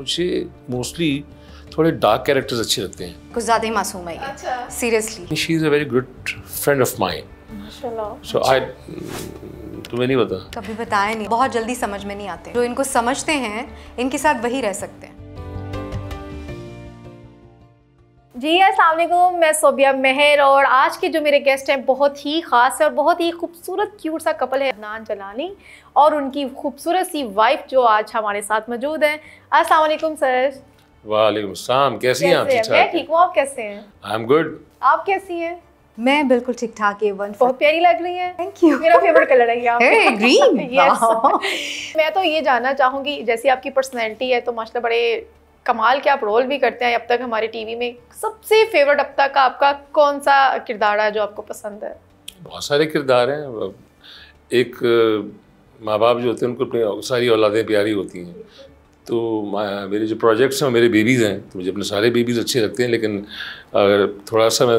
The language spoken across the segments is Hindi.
मुझे मोस्टली थोड़े डार्क कैरेक्टर्स अच्छे लगते हैं कुछ ज़्यादा ही मासूम है अच्छा seriously she is a very good friend of mine so I तुम्हें नहीं पता कभी बताया नहीं बहुत जल्दी समझ में नहीं आते जो इनको समझते हैं इनके साथ वही रह सकते हैं जी हाँ, असलम मैं सोबिया मेहर और आज के जो मेरे गेस्ट हैं बहुत ही ख़ास है और बहुत ही खूबसूरत क्यूट सा कपल है अदनान जलानी और उनकी खूबसूरत सी वाइफ जो आज हमारे साथ मौजूद हैं असलम सर वालेकुम कैसी हैं आप मैं ठीक हूँ आप कैसे हैं आई एम गुड आप कैसी हैं मैं बिल्कुल ठीक ठाक ए वन बहुत प्यारी लग रही है थैंक यू मेरा फेवरेट कलर है आप hey, green. ग्रीन यस मैं तो ये जानना चाहूंगी जैसी आपकी पर्सनैलिटी है तो माशाल्लाह बड़े कमाल के आप रोल भी करते हैं अब तक हमारे टीवी में सबसे फेवरेट अब तक का आपका कौन सा किरदार है जो आपको पसंद है बहुत सारे किरदार हैं एक माँ बाप जो होते हैं उनको अपनी सारी औलादें प्यारी होती हैं तो मेरे जो प्रोजेक्ट्स हैं मेरे बेबीज़ हैं तो मुझे अपने सारे बेबीज़ अच्छे लगते हैं लेकिन अगर थोड़ा सा मैं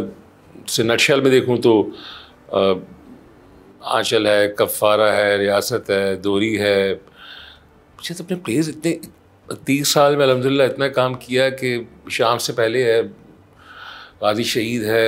से नक्शल में देखूँ तो आंचल है कफ़ारा है रियासत है दोरी है मुझे तो अपने प्लेज इतने तीस साल में अलहमदिल्ला इतना काम किया कि शाम से पहले है वादी शहीद है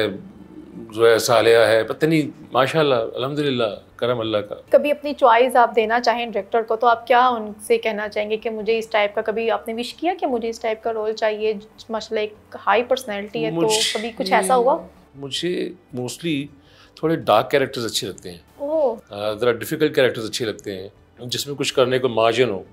जो है सालिया है पता नहीं माशाल्लाह अलहमदिल्ला करम अल्लाह का कभी अपनी चॉइस आप देना चाहें डायरेक्टर को तो आप क्या उनसे कहना चाहेंगे कि मुझे इस टाइप का कभी आपने विश किया कि मुझे इस टाइप का रोल चाहिए मसला एक हाई पर्सनैलिटी है तो कभी कुछ ऐसा हुआ मुझे मोस्टली थोड़े डार्क कैरेक्टर्स अच्छे लगते हैं ज़रा डिफ़िकल्ट कैरेक्टर्स अच्छे लगते हैं जिसमें कुछ करने को मार्जिन हो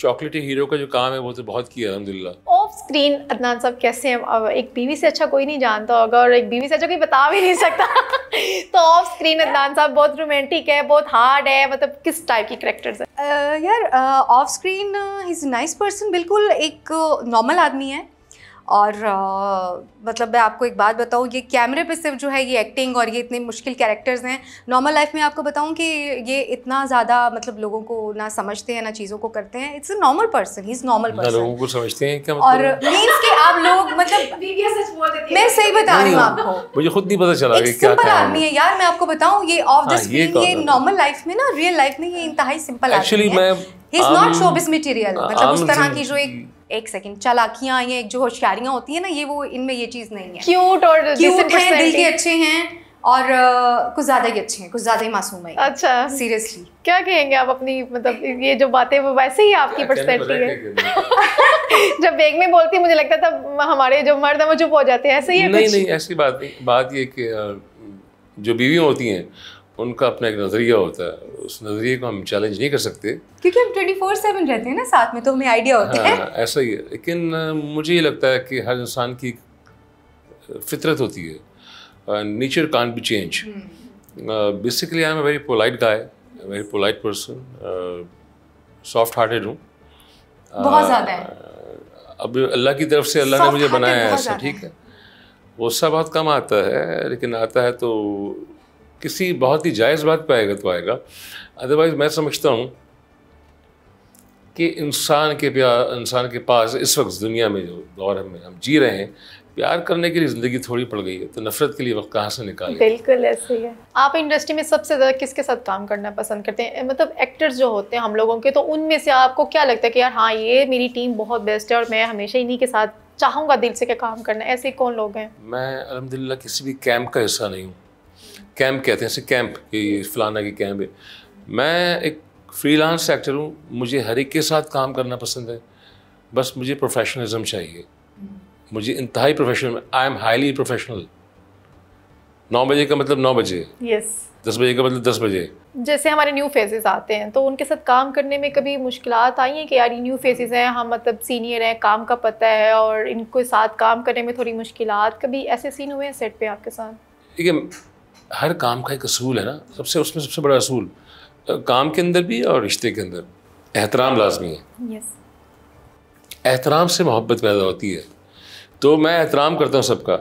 चॉकलेटी हीरो का जो काम है वो तो बहुत किया अलहमदिल्ला ऑफ स्क्रीन अदनान साहब कैसे हैं एक बीवी से अच्छा कोई नहीं जानता होगा और एक बीवी से अच्छा कोई बता भी नहीं सकता तो ऑफ स्क्रीन अदनान साहब बहुत रोमांटिक है बहुत हार्ड है मतलब किस टाइप की करेक्टर्स है uh, यार off screen is nice person बिल्कुल एक नॉर्मल uh, आदमी है और आ, मतलब मैं आपको एक बात बताऊँ ये कैमरे पे सिर्फ जो है ये एक्टिंग और ये इतने मुश्किल कैरेक्टर्स हैं नॉर्मल लाइफ में आपको बताऊँ कि ये इतना ज़्यादा मतलब लोगों को ना समझते हैं ना चीज़ों को करते हैं it's a normal person he is normal person लोगों को समझते हैं क्या मतलब और मीन्स कि आप लोग मतलब मैं सही बता रही हूँ आपको मुझे खुद नहीं पता चला सिंपल आदमी है यार मैं आपको बताऊँ ये ऑफ द स्क्रीन ये नॉर्मल लाइफ में ना रियल लाइफ में ये इंतहाई सिंपल एक्चुअली मैं ही इज नॉट शोबिस मटेरियल मतलब उस तरह की जो एक एक सेकंड चालाकियाँ ये जो होशियारियाँ होती हैं ना ये वो इनमें ये चीज़ नहीं है क्यूट और क्यूट है दिल के अच्छे हैं और uh, कुछ ज़्यादा ही अच्छे हैं कुछ ज़्यादा ही मासूम है अच्छा सीरियसली क्या कहेंगे आप अपनी मतलब ये जो बातें वो वैसे ही आपकी पर्सनैलिटी हाँ, है जब बेग में बोलती मुझे लगता था हमारे जो मर्द हैं वो चुप हो जाते हैं ऐसे ही नहीं नहीं ऐसी बात नहीं बात ये कि जो बीवी होती हैं उनका अपना एक नज़रिया होता है उस नज़रिए को हम चैलेंज नहीं कर सकते क्योंकि हम ट्वेंटी फोर सेवन रहते हैं ना साथ में तो हमें आइडिया होता हाँ, है ऐसा ही है लेकिन मुझे ये लगता है कि हर इंसान की फितरत होती है nature can't be change basically I am a very polite guy very polite person soft hearted हूँ बहुत ज़्यादा अब अल्लाह की तरफ से अल्लाह ने मुझे बनाया है ऐसा ठीक है गुस्सा बहुत कम आता है लेकिन आता है तो किसी बहुत ही जायज़ बात पर आएगा तो आएगा अदरवाइज़ मैं समझता हूँ कि इंसान के प्यार इंसान के पास इस वक्त दुनिया में जो दौर में हम जी रहे हैं प्यार करने के लिए ज़िंदगी थोड़ी पड़ गई है तो नफरत के लिए वक्त कहाँ से निकाल बिल्कुल ऐसे ही है आप इंडस्ट्री में सबसे ज़्यादा किसके साथ काम करना पसंद करते हैं मतलब एक्टर्स जो होते हैं हम लोगों के तो उनमें से आपको क्या लगता है कि यार हाँ ये मेरी टीम बहुत बेस्ट है और मैं हमेशा इन्हीं के साथ चाहूँगा दिल से क्या काम करना ऐसे कौन लोग हैं मैं अलहमदिल्ला किसी भी कैम्प का हिस्सा नहीं हूँ कैंप कहते हैं कैंप कि फलाना की कैंप है मैं एक फ्रीलांस एक्टर हूँ मुझे हर एक के साथ काम करना पसंद है बस मुझे प्रोफेशनलिज्म चाहिए मुझे इंतहाई professional I am highly professional नौ बजे का मतलब नौ बजे yes. दस बजे का मतलब दस बजे जैसे हमारे न्यू फेसेस आते हैं तो उनके साथ काम करने में कभी मुश्किल आई हैं कि यार ये न्यू फेसेस हैं हम मतलब सीनियर हैं काम का पता है और इनके साथ काम करने में थोड़ी मुश्किल कभी ऐसे सीन हुए हैं सेट पे आपके साथ ठीक है हर काम का एक असूल है ना सबसे उसमें सबसे बड़ा असूल काम के अंदर भी और रिश्ते के अंदर एहतराम लाजमी है एहतराम से मोहब्बत पैदा होती है तो मैं एहतराम करता हूँ सबका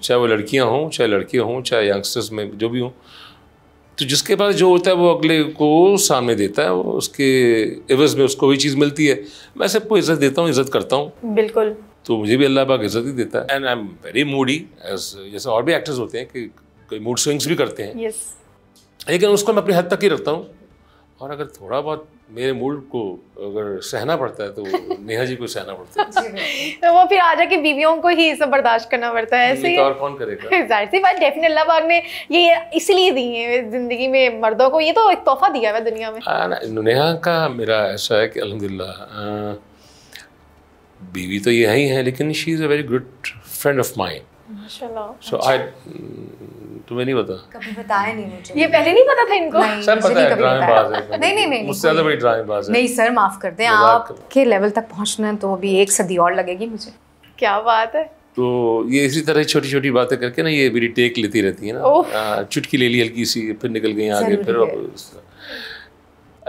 चाहे वो लड़कियाँ हों चाहे लड़के हों चाहे यंगस्टर्स में जो भी हों तो जिसके पास जो होता है वो अगले को सामने देता है वो उसके एवज में उसको वही चीज़ मिलती है मैं सबको इज्जत देता हूँ इज्जत करता हूँ बिल्कुल तो मुझे भी अल्लाह पाक इज्जत ही देता है and I am very moody जैसे और भी एक्टर्स होते हैं कि कई मूड स्विंग्स भी करते हैं yes. लेकिन उसको मैं अपनी हद तक ही रखता हूँ और अगर थोड़ा बहुत मेरे मूड को अगर सहना पड़ता है तो नेहा जी को सहना पड़ता है तो वो फिर आजा की बीवियों को ही सब बर्दाश्त करना पड़ता है ऐसे और कौन करेगा जाहिर सी बात डेफिनेट लव आग ने ये इसलिए दी है ज़िंदगी में मर्दों को ये तो एक तोहफा दिया है दुनिया में हाँ नेहा का मेरा ऐसा है कि अलहमदिल्ला बीवी तो यही है लेकिन she is a very good friend of mind so I अच्छा। तुम्हें नहीं पता कभी बताया नहीं मुझे ये पहले नहीं पता था इनको सर पता है ड्रामेबाज है नहीं नहीं नहीं मुझसे ज्यादा बड़ी ड्रामेबाज है नहीं सर माफ कर दें लेवल तक पहुंचना है तो अभी एक सदी और लगेगी मुझे क्या बात है तो ये इसी तरह छोटी छोटी बातें करके ना ये मेरी टेक लेती रहती है ना चुटकी ले ली हल्की सी फिर निकल गई आगे फिर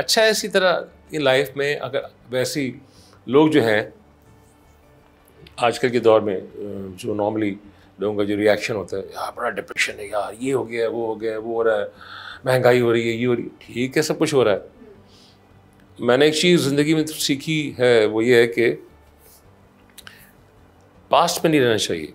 अच्छा है इसी तरह ये लाइफ में अगर वैसी लोग जो हैं आजकल के दौर में जो नॉर्मली लोगों का जो रिएक्शन होता है यार बड़ा डिप्रेशन है यार ये हो गया वो हो गया वो हो रहा है महंगाई हो रही है ये हो रही है ठीक है सब कुछ हो रहा है मैंने एक चीज़ ज़िंदगी में सीखी है वो ये है कि पास्ट में नहीं रहना चाहिए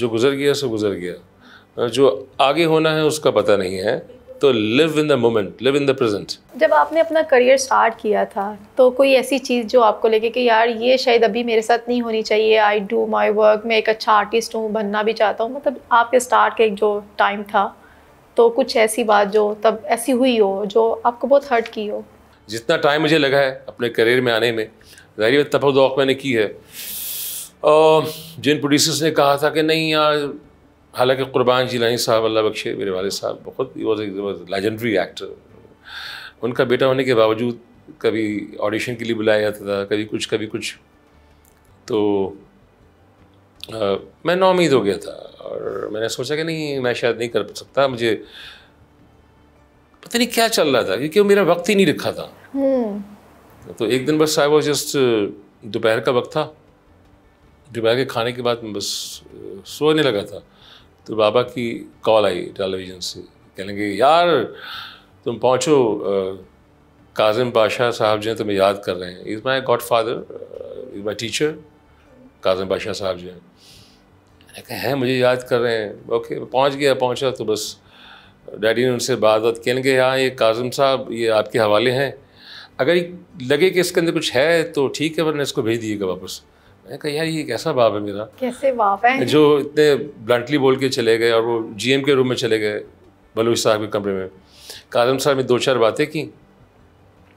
जो गुज़र गया सो गुज़र गया जो आगे होना है उसका पता नहीं है तो live in the moment live in the present जब आपने अपना करियर स्टार्ट किया था तो कोई ऐसी चीज़ जो आपको लगे कि यार ये शायद अभी मेरे साथ नहीं होनी चाहिए आई डू माय वर्क मैं एक अच्छा आर्टिस्ट हूँ बनना भी चाहता हूँ मतलब आपके स्टार्ट का एक जो टाइम था तो कुछ ऐसी बात जो तब ऐसी हुई हो जो आपको बहुत हर्ट की हो जितना टाइम मुझे लगा है अपने करियर में आने में जाहिर तफरदौक तो मैंने की है जिन प्रोड्यूसर्स ने कहा था कि नहीं यार हालांकि कुर्बान जिलानी साहब अल्लाह बख्शे मेरे वाले साहब बहुत ही वॉज एक लेजेंडरी एक्टर उनका बेटा होने के बावजूद कभी ऑडिशन के लिए बुलाया जाता था कभी कुछ कभी कुछ तो आ, मैं नाउमीद हो गया था और मैंने सोचा कि नहीं मैं शायद नहीं कर सकता मुझे पता नहीं क्या चल रहा था क्योंकि वो मेरा वक्त ही नहीं रखा था hmm. तो एक दिन बस आई वॉज जस्ट दोपहर का वक्त था दोपहर के खाने के बाद बस सोने लगा था तो बाबा की कॉल आई टेलीविज़न से कहने लगे यार तुम पहुँचो काजिम बादशाह साहब जो हैं तुम्हें याद कर रहे हैं is my god father is my teacher Kazim Badshah साहब जो हैं हैं मुझे याद कर रहे हैं ओके पहुंच गया पहुंचा तो बस डैडी ने उनसे बात बात कहने लगे यहाँ ये काजम साहब ये आपके हवाले हैं अगर लगे कि इसके अंदर कुछ है तो ठीक है वरना इसको भेज दिएगा वापस मैं कहा यार ये कैसा बाप है मेरा कैसे बाप है जो इतने ब्लंटली बोल के चले गए और वो जीएम के रूम में चले गए बलोच साहब के कमरे में कादम साहब ने दो चार बातें की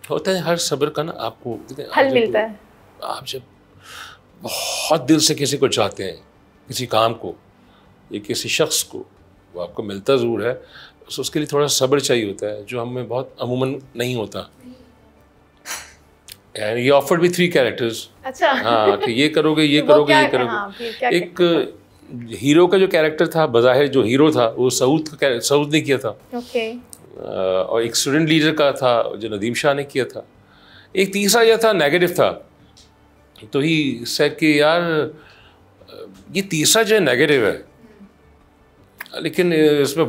होता है हर सब्र का ना आपको हल मिलता है आप जब बहुत दिल से किसी को चाहते हैं किसी काम को या किसी शख्स को वो आपको मिलता ज़रूर है उसके लिए थोड़ा सब्र चाहिए होता है जो हमें बहुत अमूमन नहीं होता एंड ये ऑफर्ड भी थ्री कैरेक्टर्स अच्छा हाँ कि ये करोगे ये करोगे ये करोगे हाँ, एक हीरो का जो कैरेक्टर था बज़ाहिर जो हीरो था वो सऊद का सऊद ने किया था ओके और एक स्टूडेंट लीडर का था जो नदीम शाह ने किया था एक तीसरा यह था नेगेटिव था तो ही सर कि यार ये तीसरा जो है नेगेटिव है लेकिन इसमें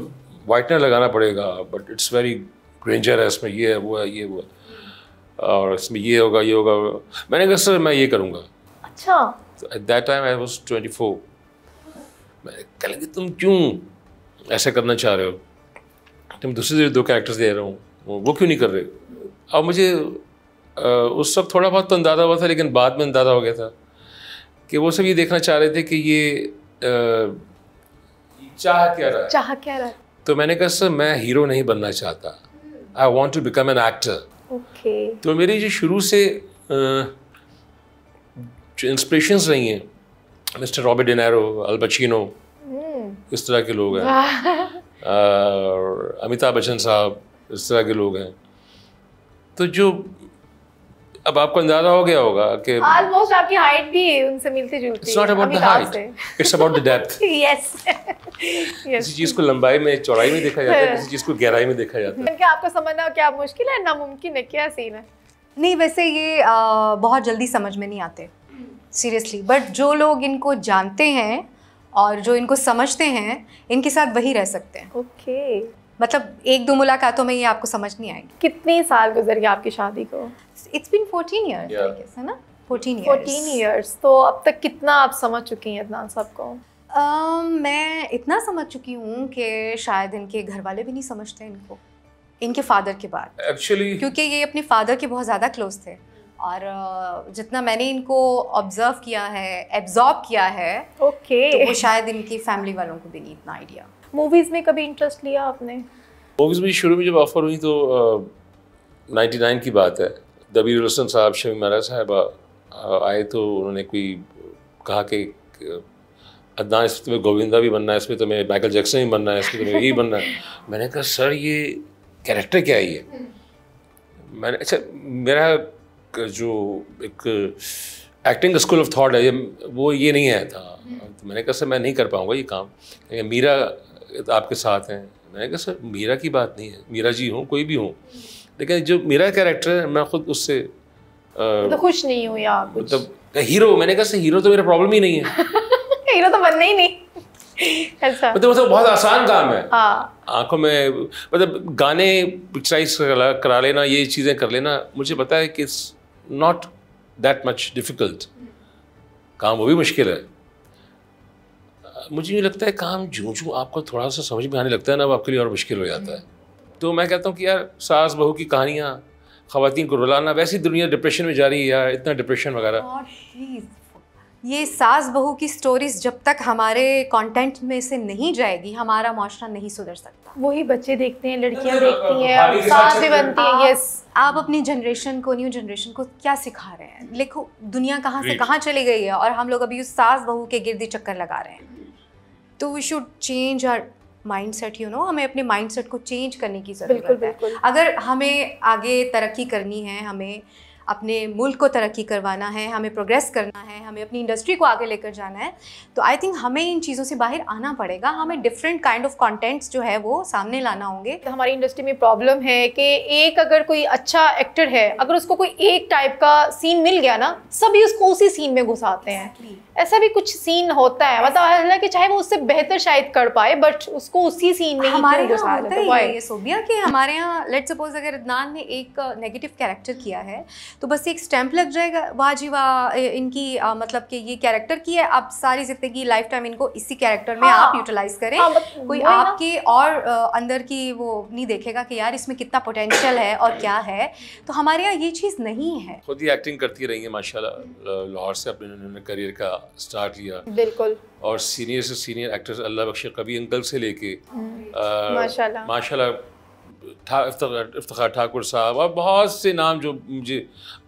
वाइटनर लगाना पड़ेगा बट इट्स वेरी ग्रेंजर है इसमें ये है वो है ये वो है और इसमें ये होगा ये होगा मैंने कहा सर मैं ये करूँगा अच्छा at that time I was twenty four कह कहेंगे तुम क्यों ऐसा करना चाह रहे हो तुम दूसरे दो कैरेक्टर्स दे रहा हूँ वो क्यों नहीं कर रहे अब मुझे आ, उस सब थोड़ा बहुत तो अंदाज़ा हुआ था लेकिन बाद में अंदाज़ा हो गया था कि वो सब ये देखना चाह रहे थे कि ये चाह क्या रहा चाह क्या रहा तो मैंने कहा सर मैं हीरो नहीं बनना चाहता I want to become an actor okay. तो मेरी जो शुरू से जो इंस्परेशंस रही हैं mister Robert De Niro Al Pacino hmm. इस तरह के लोग हैं और अमिताभ बच्चन साहब इस तरह के लोग हैं तो जो अब आपको अंदाजा हो गया होगा कि ऑलमोस्ट आपकी हाइट भी उनसे मिलती जुलती it's not about the height it's about the depth yes किसी चीज को लंबाई में चौड़ाई में देखा जाता है किसी चीज को गहराई में देखा जाता है क्या आपको समझना क्या मुश्किल है नामुमकिन है क्या सीन है नहीं वैसे ये आ, बहुत जल्दी समझ में नहीं आते सीरियसली बट जो लोग इनको जानते हैं और जो इनको समझते हैं इनके साथ वही रह सकते हैं ओके okay. मतलब एक दो मुलाकातों में ये आपको समझ नहीं आएगी कितने साल गुजर गए आपकी शादी को इट्स बिन फोर्टीन ईयर्स है ना फोर्टीन फोर्टीन ईयर्स तो अब तक कितना आप समझ चुकी हैं इतना सबको Uh, मैं इतना समझ चुकी हूँ कि शायद इनके घर वाले भी नहीं समझते इनको इनके फादर के बाद एक्चुअली क्योंकि ये अपने फादर के बहुत ज़्यादा क्लोज थे और जितना मैंने इनको ऑब्जर्व किया है एब्जॉर्ब किया है ओके okay. तो वो शायद इनकी फैमिली वालों को भी नहीं इतना आइडिया मूवीज़ में कभी इंटरेस्ट लिया आपने मूवीज़ में शुरू में जब ऑफ़र हुई तो नाइन्टी नाइन की बात है दबीर रसन साहब शमी महाराज साहब आए तो उन्होंने कोई कहा कि अदनान इसमें तुम्हें गोविंदा भी बनना है इसमें तुम्हें माइकल जैक्सन भी बनना है इसमें तुम्हें यही बनना है मैंने कहा सर ये कैरेक्टर क्या है ये मैंने अच्छा मेरा जो एक एक्टिंग स्कूल ऑफ थॉट है ये वो ये नहीं आया था हम्म। तो मैंने कहा सर मैं नहीं कर पाऊँगा ये काम मीरा आपके साथ हैं मैंने कहा सर मीरा की बात नहीं है मीरा जी हूँ कोई भी हूँ लेकिन जो मेरा कैरेक्टर है मैं खुद उससे तो खुश नहीं हूँ या मतलब हीरो मैंने कहा हीरो तो मेरा प्रॉब्लम ही नहीं है हीरो तो बनना ही नहीं ऐसा अच्छा। मतलब मतलब बहुत आसान काम है हाँ। आंखों में मतलब गाने पिक्चराइज करा लेना ये चीज़ें कर लेना मुझे पता है कि it's not that much difficult काम वो भी मुश्किल है मुझे ये लगता है काम जू जू आपको थोड़ा सा समझ में आने लगता है ना अब आपके लिए और मुश्किल हो जाता है तो मैं कहता हूँ कि यार सास बहू की कहानियाँ खातन को रुलाना वैसी दुनिया डिप्रेशन में जा रही है यार इतना डिप्रेशन वगैरह ये सास बहू की स्टोरीज जब तक हमारे कंटेंट में से नहीं जाएगी हमारा माशरा नहीं सुधर सकता वही बच्चे देखते हैं लड़कियां देखती हैं सास भी बनती हैं यस आप अपनी जनरेशन को न्यू जनरेशन को क्या सिखा रहे हैं देखो दुनिया कहाँ से कहाँ चली गई है और हम लोग अभी उस सास बहू के गिरदी चक्कर लगा रहे हैं तो we should change our mind set you know हमें अपने माइंड सेट को चेंज करने की ज़रूरत है बिल्कुल. अगर हमें आगे तरक्की करनी है हमें अपने मुल्क को तरक्की करवाना है हमें प्रोग्रेस करना है हमें अपनी इंडस्ट्री को आगे लेकर जाना है तो आई थिंक हमें इन चीज़ों से बाहर आना पड़ेगा हमें डिफरेंट काइंड ऑफ कॉन्टेंट्स जो है वो सामने लाना होंगे तो हमारी इंडस्ट्री में प्रॉब्लम है कि एक अगर कोई अच्छा एक्टर है अगर उसको कोई एक टाइप का सीन मिल गया ना सभी उसको उसी सीन में घुसाते हैं exactly. ऐसा भी कुछ सीन होता है मतलब हालांकि चाहे वो उससे बेहतर शायद कर पाए बट उसको उसी सीन में हमारे यहाँ होता तो है ये सोबिया कि हमारे यहाँ लेट सपोज अगर अदनान ने एक नेगेटिव कैरेक्टर किया है तो बस एक स्टैंप लग जाएगा वाह जी वाह इनकी आ, मतलब कि ये कैरेक्टर की है आप सारी जिंदगी लाइफ टाइम इनको इसी कैरेक्टर में आप यूटिलाइज हाँ। करें हाँ, कोई आपके और अंदर की वो नहीं देखेगा कि यार इसमें कितना पोटेंशियल है और क्या है तो हमारे यहाँ ये चीज़ नहीं है खुद ही एक्टिंग करती रही है माशा लाहौर से अपने करियर का स्टार्ट लिया बिल्कुल और सीनियर से सीनियर एक्टर्स अल्लाह बख्शे कभी अंकल से लेके हम्म। माशाल्लाह था इफ्तार ठाकुर साहब और बहुत से नाम जो मुझे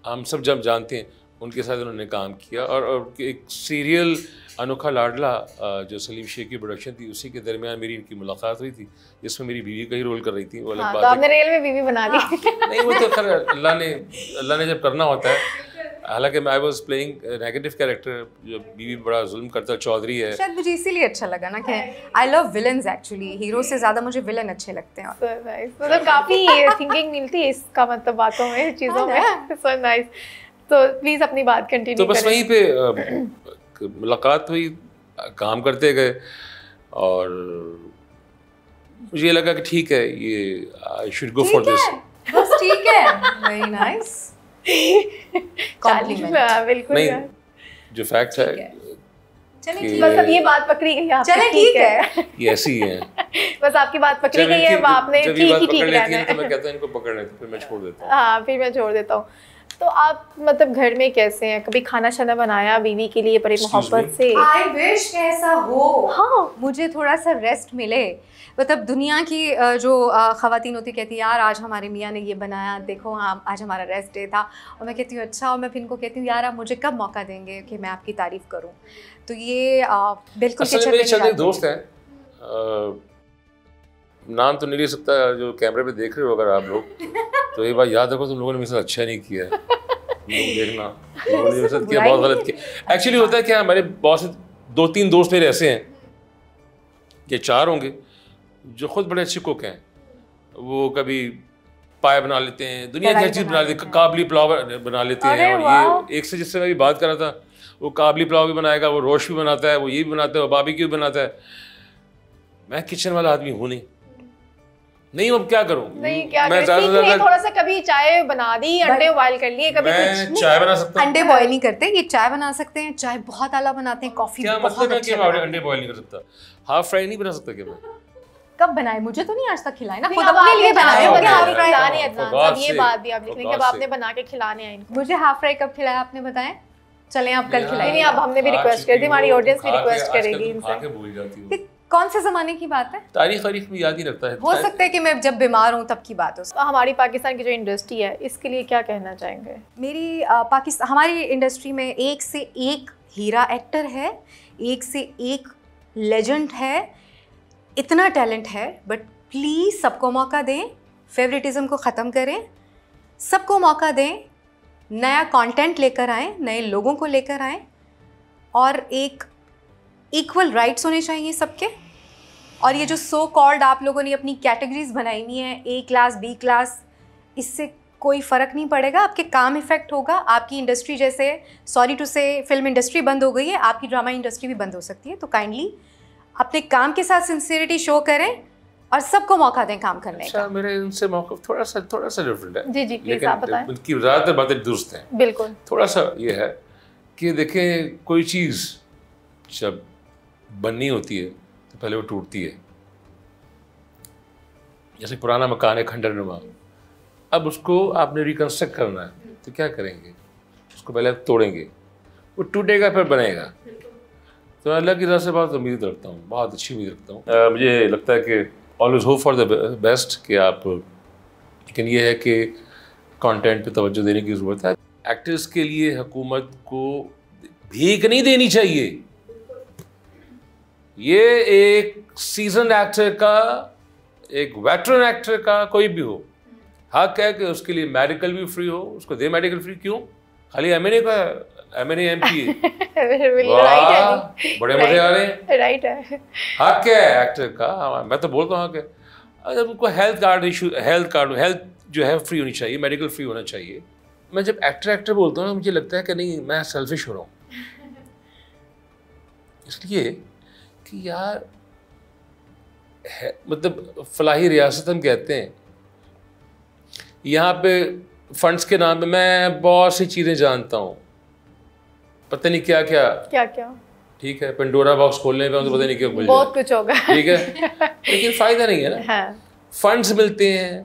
हम सब जब जानते हैं उनके साथ उन्होंने काम किया और, और एक सीरियल अनोखा लाडला जो सलीम शेख की प्रोडक्शन थी उसी के दरमियान मेरी इनकी मुलाकात हुई थी जिसमें मेरी बीवी का ही रोल कर रही थी वो हाँ, तो आपने रेल में बीवी बना दी हाँ। नहीं वो तो खैर अल्लाह ने अल्लाह ने जब करना होता है हालांकि I was playing negative character जो बीवी बड़ा जुल्म करता चौधरी है शायद मुझे इसीलिए अच्छा लगा ना कि I love villains actually hero से ज़्यादा मुझे विलन अच्छे लगते हैं मतलब काफ़ी थिंकिंग मिलती है इसका मतलब बातों में चीज़ों हाँ में सो नाइस तो प्लीज़ अपनी बात कंटिन्यू तो बस वहीं पे मुलाकात हुई काम करते गए और मुझे लगा कि ठीक है ये I should go for this बस ठीक है वेरी नाइस हाँ, बिल्कुल जो फैक्ट है चलिए ठीक है ऐसी है बस आपकी बात पकड़ी गई है आपने ठीक ही ठीक तो है मैं कहता इनको पकड़ लेते फिर मैं छोड़ देता हूँ हाँ, फिर मैं छोड़ देता तो आप मतलब घर में कैसे हैं कभी खाना शाना बनाया बीवी के लिए बड़े मोहब्बत से आई विश कैसा हो हाँ मुझे थोड़ा सा रेस्ट मिले मतलब दुनिया की जो खातन होती कहती यार आज हमारे मियाँ ने ये बनाया देखो हाँ आज हमारा रेस्ट डे था और मैं कहती हूँ अच्छा और मैं फिर इनको कहती हूँ यार आप मुझे कब मौका देंगे कि मैं आपकी तारीफ करूँ तो ये बिल्कुल दोस्त है नाम तो नहीं ले सकता जो कैमरे पे देख रहे हो अगर आप लोग तो ये बात याद रखो तुम लोगों ने मेरे साथ अच्छा नहीं किया देखना लोगों ने मेरे साथ किया बहुत गलत किया एक्चुअली होता है क्या हमारे बहुत से दो तीन दोस्त मेरे ऐसे हैं ये चार होंगे जो खुद बड़े अच्छे कुक हैं वो कभी पाए बना लेते हैं दुनिया की हर चीज़ बना लेते हैं काबली पुलाव बना लेते हैं और ये एक से जिससे मैं भी बात कर रहा था वो काबली पुलाव भी बनाएगा वो रोश भी बनाता है वो ये भी बनाता है वो बाबी भी बनाता है मैं किचन वाला आदमी हूँ नहीं नहीं अब क्या करूं नहीं क्या मैं ज्यादा थोड़ा सा कभी चाय बना दी अंडे बॉईल कर लिए कभी मैं चाय बना सकता हूं अंडे बॉयल नहीं करते ये चाय बना सकते हैं चाय बहुत आला बनाते हैं कॉफी क्या मतलब है कि मैं अंडे बॉयल नहीं कर सकता हाफ फ्राई नहीं बना सकता क्या मैं कब बनाए मुझे तो नहीं आज तक खिलाए ना खुद अपने लिए बनाए होंगे हाफ फ्राई खिलाने तो अदनान ये बात भी आप लिख लेंगे अब आपने बना के खिलाने आए मुझे हाफ फ्राई कब खिलाया आपने बताया चले आप कल खिलाएंगे नहीं अब हमने भी रिक्वेस्ट कर दी हमारी ऑडियंस भी रिक्वेस्ट करेगी इनसे कौन से जमाने की बात है तारीख तारीख में याद ही रखता है हो सकता है कि मैं जब बीमार हूँ तब की बात हो हमारी पाकिस्तान की जो इंडस्ट्री है इसके लिए क्या कहना चाहेंगे मेरी पाकिस्तान हमारी इंडस्ट्री में एक से एक हीरा एक्टर है एक से एक लेजेंड है इतना टैलेंट है बट प्लीज़ सबको मौका दें फेवरेटिज़म को ख़त्म करें सबको मौका दें नया कंटेंट लेकर आएं नए लोगों को लेकर आएं और एक इक्वल राइट्स होने चाहिए सबके और ये जो सो so कॉल्ड आप लोगों ने अपनी कैटेगरीज बनाई हुई हैं ए क्लास बी क्लास इससे कोई फ़र्क नहीं पड़ेगा आपके काम इफ़ेक्ट होगा आपकी इंडस्ट्री जैसे sorry to say film industry बंद हो गई है आपकी ड्रामा इंडस्ट्री भी बंद हो सकती है तो काइंडली अपने काम के साथ सिंसियरिटी शो करें और सबको मौका दें काम करने अच्छा, का मेरे इनसे मौका थोड़ा सा थोड़ा सा डिफरेंट है जी जी प्लीज ज़्यादातर बातें दुरुस्त हैं बिल्कुल थोड़ा सा ये है कि देखें कोई चीज़ जब बननी होती है तो पहले वो टूटती है जैसे पुराना मकान है खंडर नुमा अब उसको आपने रिकन्स्ट्रक्ट करना है तो क्या करेंगे उसको पहले आप तोड़ेंगे वो टूटेगा फिर बनेगा तो अल्लाह की तरह से बहुत उम्मीद रखता हूँ बहुत अच्छी उम्मीद रखता हूँ मुझे लगता है कि always hope for the best कि आप लेकिन ये है कि कंटेंट पे तवज्जो देने की ज़रूरत है एक्टर्स के लिए हुकूमत को भीख नहीं देनी चाहिए ये एक सीजन एक्टर का एक वेटरन एक्टर का कोई भी हो हक है कि उसके लिए मेडिकल भी फ्री हो उसको दे मेडिकल फ्री क्यों खाली एम एन ए का एम एन एम पी बड़े मजे आ रहे हैं है हक है एक्टर का हाँ, मैं तो बोलता हूँ हक है जब उनको health card issue health card health जो है फ्री होनी चाहिए मेडिकल फ्री होना चाहिए मैं जब एक्टर एक्टर बोलता हूँ मुझे लगता है कि नहीं मैं सेल्फिश हो रहा हूँ इसलिए कि यार है मतलब फलाही रियासत हम कहते हैं यहाँ पे फंड्स के नाम पे मैं बहुत सी चीज़ें जानता हूँ पता नहीं क्या क्या क्या क्या ठीक है पेंडोरा बॉक्स खोलने पे तो पता नहीं क्या बहुत बहुत कुछ होगा ठीक है लेकिन फ़ायदा नहीं है ना हाँ। फंड्स मिलते हैं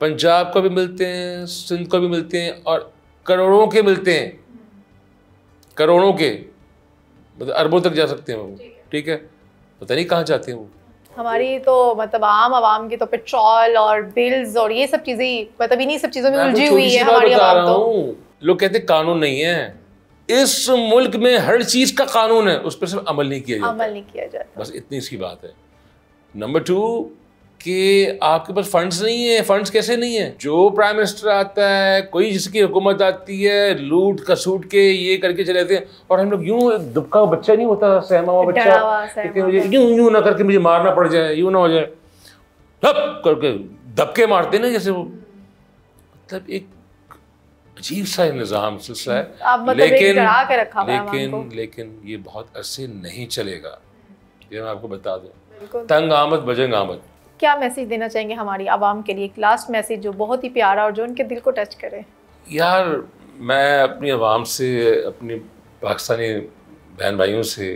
पंजाब को भी मिलते हैं सिंध को भी मिलते हैं और करोड़ों के मिलते हैं करोड़ों के मतलब अरबों तक जा सकते हैं वो ठीक है पता नहीं कहाँ जाते हैं वो हमारी तो मतलब आम आवाम की तो पेट्रोल और बिल्स और ये सब चीजें मतलब इन्हीं सब चीजों में उलझी हुई है हमारी आवाम तो लोग कहते कानून नहीं है इस मुल्क में हर चीज का कानून है उस पर सिर्फ अमल नहीं किया जाता अमल नहीं किया जाता बस इतनी सी बात है नंबर टू कि आपके पास फंड्स नहीं है फंड्स कैसे नहीं है जो प्राइम मिनिस्टर आता है कोई जिसकी हुकूमत आती है लूट कसूट के ये करके चले जाते हैं और हम लोग यूं दुबका बच्चा नहीं होता सहमा हुआ बच्चा मुझे यूं यूं ना करके मुझे मारना पड़ जाए यूं ना हो जाए धप करके धपके मारते ना जैसे वो मतलब एक अजीब सा निज़ाम सिलसिला है मतलब लेकिन लेकिन लेकिन ये बहुत अरसे नहीं चलेगा ये मैं आपको बता दूँ तंग आमद बजंग आमद क्या मैसेज देना चाहेंगे हमारी आवाम के लिए एक लास्ट मैसेज जो बहुत ही प्यारा और जो उनके दिल को टच करे यार मैं अपनी आवाम से अपनी पाकिस्तानी बहन भाइयों से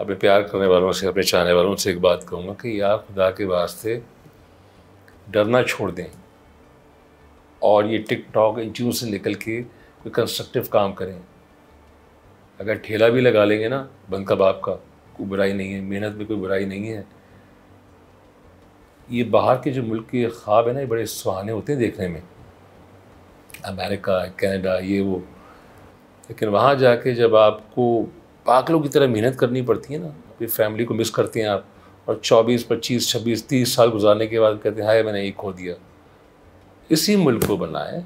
अपने प्यार करने वालों से अपने चाहने वालों से एक बात कहूँगा कि यार खुदा के वास्ते डरना छोड़ दें और ये टिक टॉक इन चीज़ों से निकल के कोई कंस्ट्रक्टिव काम करें अगर ठेला भी लगा लेंगे ना बंद का बाप का कोई बुराई नहीं है मेहनत में कोई बुराई नहीं है ये बाहर के जो मुल्क के ख्वाब है ना ये बड़े सुहाने होते हैं देखने में अमेरिका कनाडा ये वो लेकिन वहाँ जाके जब आपको पागलों की तरह मेहनत करनी पड़ती है ना अपनी फैमिली को मिस करते हैं आप और 24, 25, 26, 30 साल गुजारने के बाद कहते हैं हाय मैंने ये खो दिया इसी मुल्क को बनाए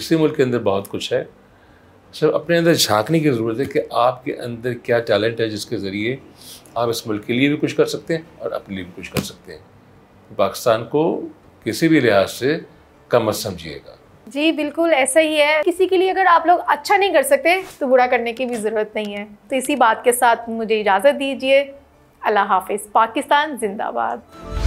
इसी मुल्क के अंदर बहुत कुछ है सिर्फ अपने अंदर झांकने की ज़रूरत है कि आपके अंदर क्या टैलेंट है जिसके ज़रिए आप इस मुल्क के लिए भी कुछ कर सकते हैं और अपने लिए भी कुछ कर सकते हैं पाकिस्तान को किसी भी लिहाज से कम मत समझिएगा जी बिल्कुल ऐसा ही है किसी के लिए अगर आप लोग अच्छा नहीं कर सकते तो बुरा करने की भी ज़रूरत नहीं है तो इसी बात के साथ मुझे इजाज़त दीजिए अल्लाह हाफिज़ पाकिस्तान जिंदाबाद